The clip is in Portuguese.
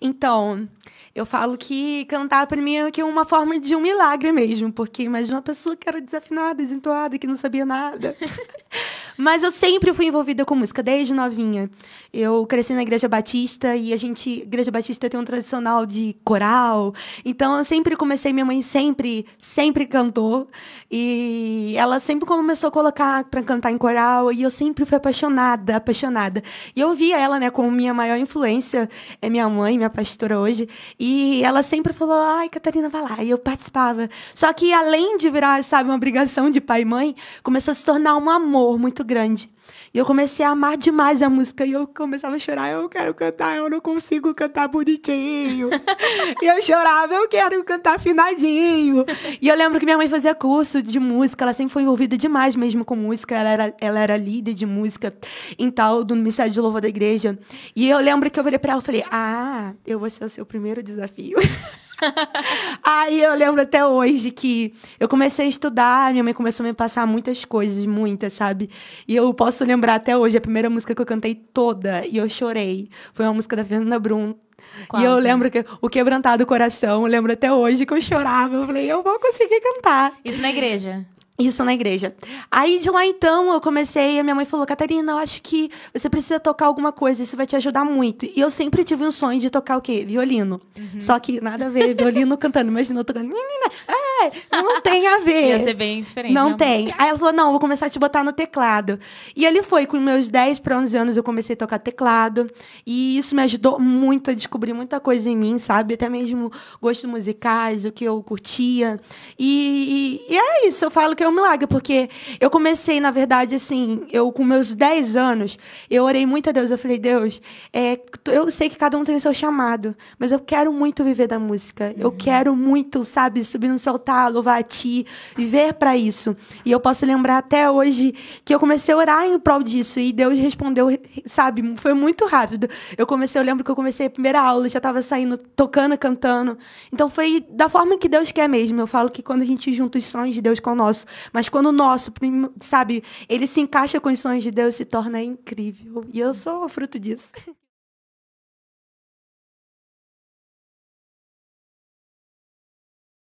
Então, eu falo que cantar para mim é, é uma forma de um milagre mesmo, porque imagina uma pessoa que era desafinada, desentoada, que não sabia nada. Mas eu sempre fui envolvida com música, desde novinha. Eu cresci na Igreja Batista e a gente. Igreja Batista tem um tradicional de coral. Então eu sempre comecei, minha mãe sempre, sempre cantou. E ela sempre começou a colocar para cantar em coral. E eu sempre fui apaixonada, apaixonada. E eu via ela, né, como minha maior influência. É minha mãe, minha pastora hoje. E ela sempre falou: ai, Catarina, vai lá. E eu participava. Só que além de virar, sabe, uma obrigação de pai e mãe, começou a se tornar um amor muito grande. E eu comecei a amar demais a música. E eu começava a chorar, eu quero cantar, eu não consigo cantar bonitinho. e eu chorava, eu quero cantar afinadinho. E eu lembro que minha mãe fazia curso de música, ela sempre foi envolvida demais mesmo com música. Ela era, ela era líder de música em tal, do Ministério de Louvor da Igreja. E eu lembro que eu virei pra ela e falei, ah, eu vou ser o seu primeiro desafio. Aí eu lembro até hoje que eu comecei a estudar, minha mãe começou a me passar muitas coisas, muitas, sabe? E eu posso lembrar até hoje, a primeira música que eu cantei toda e eu chorei foi uma música da Fernanda Brum, Qual? E eu lembro que o quebrantado coração, eu lembro até hoje que eu chorava. Eu falei, eu vou conseguir cantar. Isso na igreja? Isso na igreja. Aí de lá então eu comecei, a minha mãe falou: Catarina, eu acho que você precisa tocar alguma coisa, isso vai te ajudar muito. E eu sempre tive um sonho de tocar o quê? Violino. Uhum. Só que nada a ver, violino cantando. Imagina eu tocando. É, não tem a ver. Ia ser bem diferente. Não realmente. tem. Aí ela falou: não, vou começar a te botar no teclado. E ali foi, com meus 10 para 11 anos eu comecei a tocar teclado. E isso me ajudou muito a descobrir muita coisa em mim, sabe? Até mesmo gostos musicais, o que eu curtia. e, e isso eu falo que é um milagre, porque eu comecei, na verdade, assim, eu com meus 10 anos, eu orei muito a Deus. Eu falei, Deus, é, eu sei que cada um tem o seu chamado, mas eu quero muito viver da música. Eu uhum. quero muito, sabe, subir no seu altar, louvar a ti, viver para isso. E eu posso lembrar até hoje que eu comecei a orar em prol disso e Deus respondeu, sabe, foi muito rápido. Eu comecei, eu lembro que eu comecei a primeira aula, já estava saindo, tocando, cantando. Então foi da forma que Deus quer mesmo. Eu falo que quando a gente junta os sonhos de Deus com o nosso, mas quando o nosso, sabe, ele se encaixa com os sonhos de Deus e se torna incrível. E eu sou fruto disso.